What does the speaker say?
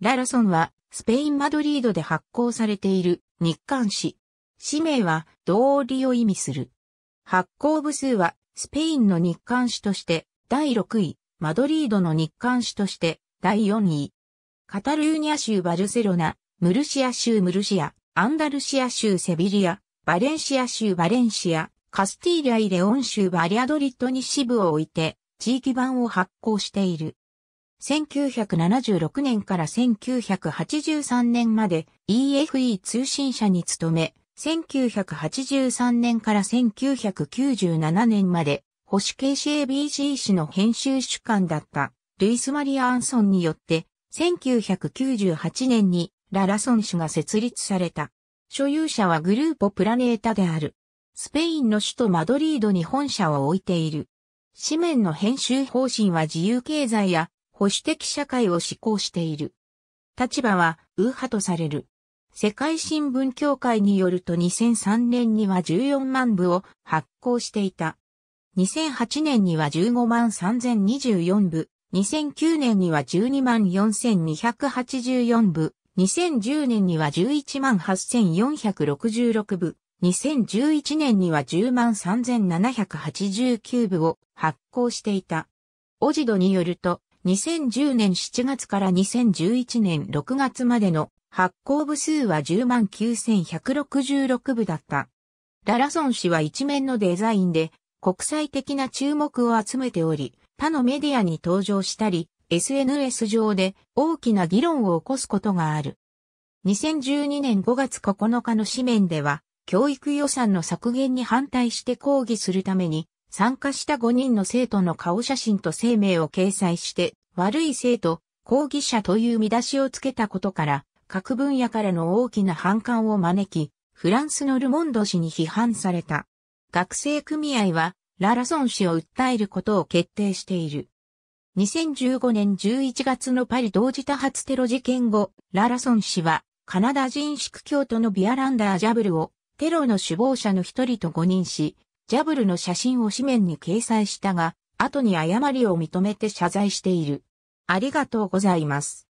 ラロソンは、スペイン・マドリードで発行されている日刊誌。氏名は、道理を意味する。発行部数は、スペインの日刊誌として、第6位、マドリードの日刊誌として、第4位。カタルーニャ州バルセロナ、ムルシア州ムルシア、アンダルシア州セビリア、バレンシア州バレンシア、カスティーリアイレオン州バリアドリッドに支部を置いて、地域版を発行している。1976年から1983年まで EFE 通信社に勤め、1983年から1997年まで保守系 CABC 誌の編集主幹だったルイス・マリア・アンソンによって1998年にララソン氏が設立された。所有者はグルーポプラネータである。スペインの首都マドリードに本社を置いている。紙面の編集方針は自由経済や保守的社会を志向している。立場は右派とされる。世界新聞協会によると2003年には14万部を発行していた。2008年には15万3024部、2009年には12万4284部、2010年には11万8466部、2011年には10万3789部を発行していた。オジドによると、2010年7月から2011年6月までの発行部数は109,166部だった。ララソン氏は一面のデザインで国際的な注目を集めており、他のメディアに登場したり、SNS 上で大きな議論を起こすことがある。2012年5月9日の紙面では、教育予算の削減に反対して抗議するために、参加した5人の生徒の顔写真と声明を掲載して、悪い生徒、抗議者という見出しをつけたことから、各分野からの大きな反感を招き、フランスのルモンド氏に批判された。学生組合は、ララソン氏を訴えることを決定している。2015年11月のパリ同時多発テロ事件後、ララソン氏は、カナダ人宿教徒のビアランダー・ジャブルを、テロの首謀者の一人と誤認し、ジャブルの写真を紙面に掲載したが、後に誤りを認めて謝罪している。ありがとうございます。